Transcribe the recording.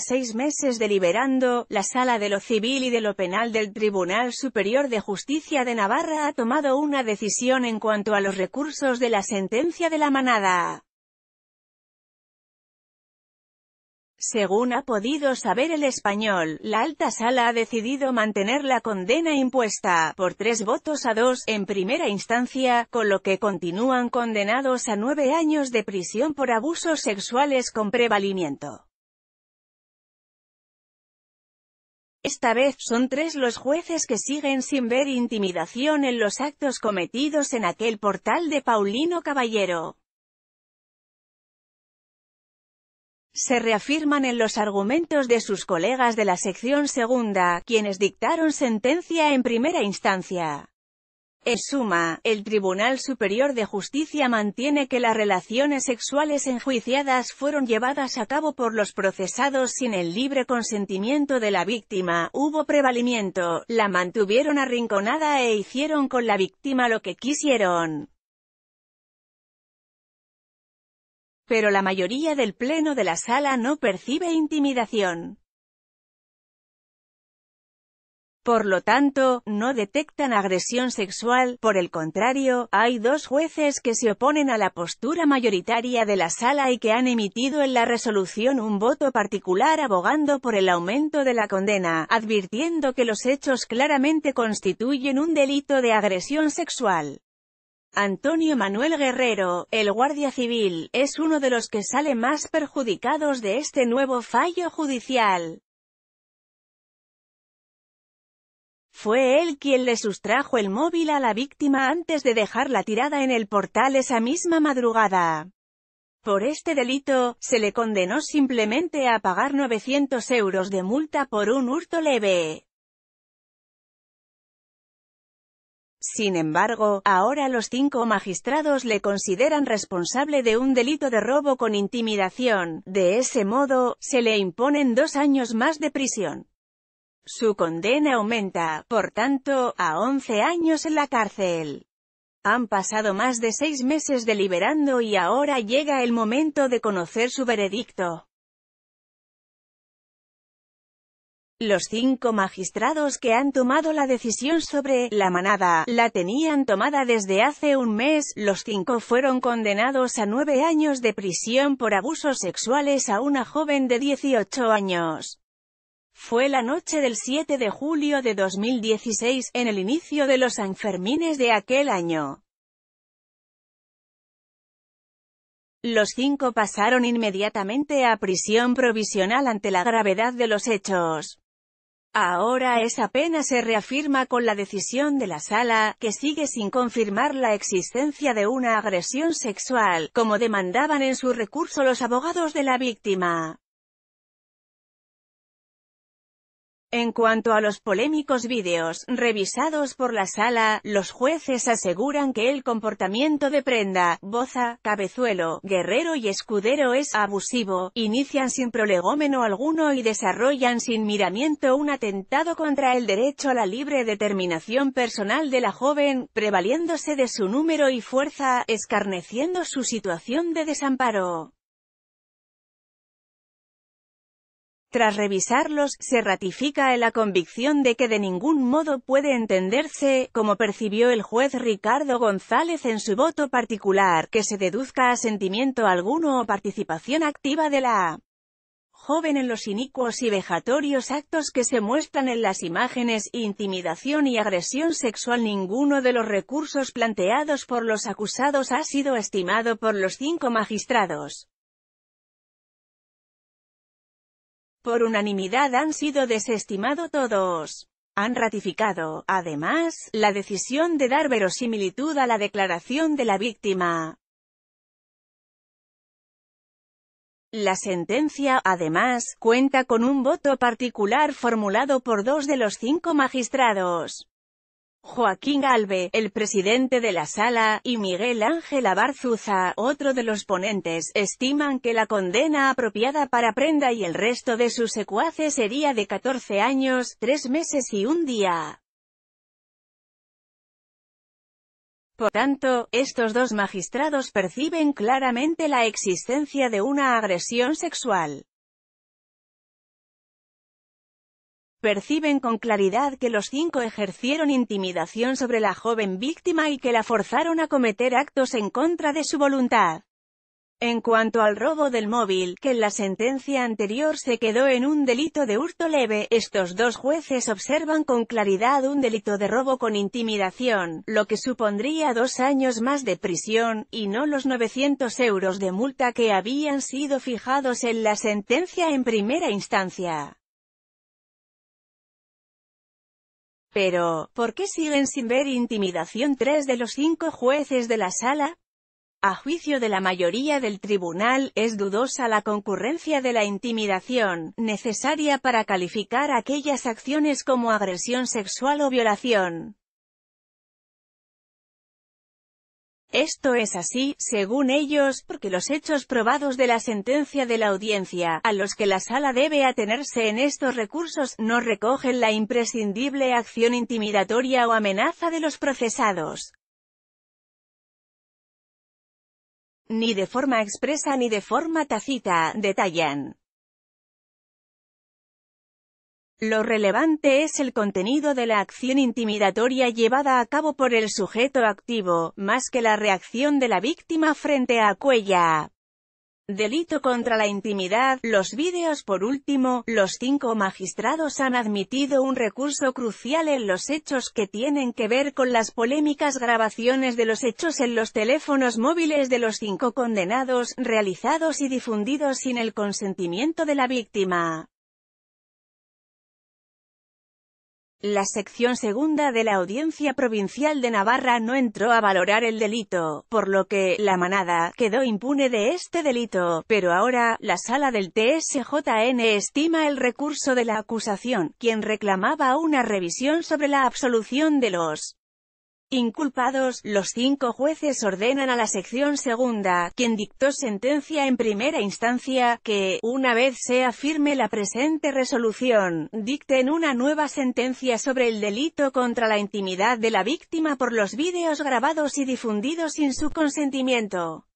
seis meses deliberando, la Sala de lo Civil y de lo Penal del Tribunal Superior de Justicia de Navarra ha tomado una decisión en cuanto a los recursos de la sentencia de la manada. Según ha podido saber el español, la alta sala ha decidido mantener la condena impuesta, por tres votos a dos, en primera instancia, con lo que continúan condenados a nueve años de prisión por abusos sexuales con prevalimiento. Esta vez son tres los jueces que siguen sin ver intimidación en los actos cometidos en aquel portal de Paulino Caballero. se reafirman en los argumentos de sus colegas de la sección segunda, quienes dictaron sentencia en primera instancia. En suma, el Tribunal Superior de Justicia mantiene que las relaciones sexuales enjuiciadas fueron llevadas a cabo por los procesados sin el libre consentimiento de la víctima, hubo prevalimiento, la mantuvieron arrinconada e hicieron con la víctima lo que quisieron. Pero la mayoría del pleno de la sala no percibe intimidación. Por lo tanto, no detectan agresión sexual, por el contrario, hay dos jueces que se oponen a la postura mayoritaria de la sala y que han emitido en la resolución un voto particular abogando por el aumento de la condena, advirtiendo que los hechos claramente constituyen un delito de agresión sexual. Antonio Manuel Guerrero, el Guardia Civil, es uno de los que sale más perjudicados de este nuevo fallo judicial. Fue él quien le sustrajo el móvil a la víctima antes de dejarla tirada en el portal esa misma madrugada. Por este delito, se le condenó simplemente a pagar 900 euros de multa por un hurto leve. Sin embargo, ahora los cinco magistrados le consideran responsable de un delito de robo con intimidación. De ese modo, se le imponen dos años más de prisión. Su condena aumenta, por tanto, a 11 años en la cárcel. Han pasado más de seis meses deliberando y ahora llega el momento de conocer su veredicto. Los cinco magistrados que han tomado la decisión sobre la manada, la tenían tomada desde hace un mes, los cinco fueron condenados a nueve años de prisión por abusos sexuales a una joven de 18 años. Fue la noche del 7 de julio de 2016, en el inicio de los Sanfermines de aquel año. Los cinco pasaron inmediatamente a prisión provisional ante la gravedad de los hechos. Ahora esa pena se reafirma con la decisión de la sala, que sigue sin confirmar la existencia de una agresión sexual, como demandaban en su recurso los abogados de la víctima. En cuanto a los polémicos vídeos, revisados por la sala, los jueces aseguran que el comportamiento de Prenda, Boza, Cabezuelo, Guerrero y Escudero es abusivo, inician sin prolegómeno alguno y desarrollan sin miramiento un atentado contra el derecho a la libre determinación personal de la joven, prevaliéndose de su número y fuerza, escarneciendo su situación de desamparo. Tras revisarlos, se ratifica en la convicción de que de ningún modo puede entenderse, como percibió el juez Ricardo González en su voto particular, que se deduzca a sentimiento alguno o participación activa de la joven en los inicuos y vejatorios actos que se muestran en las imágenes, intimidación y agresión sexual. Ninguno de los recursos planteados por los acusados ha sido estimado por los cinco magistrados. Por unanimidad han sido desestimados todos. Han ratificado, además, la decisión de dar verosimilitud a la declaración de la víctima. La sentencia, además, cuenta con un voto particular formulado por dos de los cinco magistrados. Joaquín Galve, el presidente de la sala, y Miguel Ángel Abarzuza, otro de los ponentes, estiman que la condena apropiada para Prenda y el resto de sus secuaces sería de 14 años, 3 meses y un día. Por tanto, estos dos magistrados perciben claramente la existencia de una agresión sexual. Perciben con claridad que los cinco ejercieron intimidación sobre la joven víctima y que la forzaron a cometer actos en contra de su voluntad. En cuanto al robo del móvil, que en la sentencia anterior se quedó en un delito de hurto leve, estos dos jueces observan con claridad un delito de robo con intimidación, lo que supondría dos años más de prisión, y no los 900 euros de multa que habían sido fijados en la sentencia en primera instancia. Pero, ¿por qué siguen sin ver intimidación tres de los cinco jueces de la sala? A juicio de la mayoría del tribunal, es dudosa la concurrencia de la intimidación, necesaria para calificar aquellas acciones como agresión sexual o violación. Esto es así, según ellos, porque los hechos probados de la sentencia de la audiencia, a los que la sala debe atenerse en estos recursos, no recogen la imprescindible acción intimidatoria o amenaza de los procesados. Ni de forma expresa ni de forma tácita, detallan. Lo relevante es el contenido de la acción intimidatoria llevada a cabo por el sujeto activo, más que la reacción de la víctima frente a Cuella. Delito contra la intimidad. Los vídeos por último, los cinco magistrados han admitido un recurso crucial en los hechos que tienen que ver con las polémicas grabaciones de los hechos en los teléfonos móviles de los cinco condenados, realizados y difundidos sin el consentimiento de la víctima. La sección segunda de la Audiencia Provincial de Navarra no entró a valorar el delito, por lo que, la manada, quedó impune de este delito, pero ahora, la sala del TSJN estima el recurso de la acusación, quien reclamaba una revisión sobre la absolución de los inculpados, los cinco jueces ordenan a la sección segunda, quien dictó sentencia en primera instancia, que, una vez sea firme la presente resolución, dicten una nueva sentencia sobre el delito contra la intimidad de la víctima por los vídeos grabados y difundidos sin su consentimiento.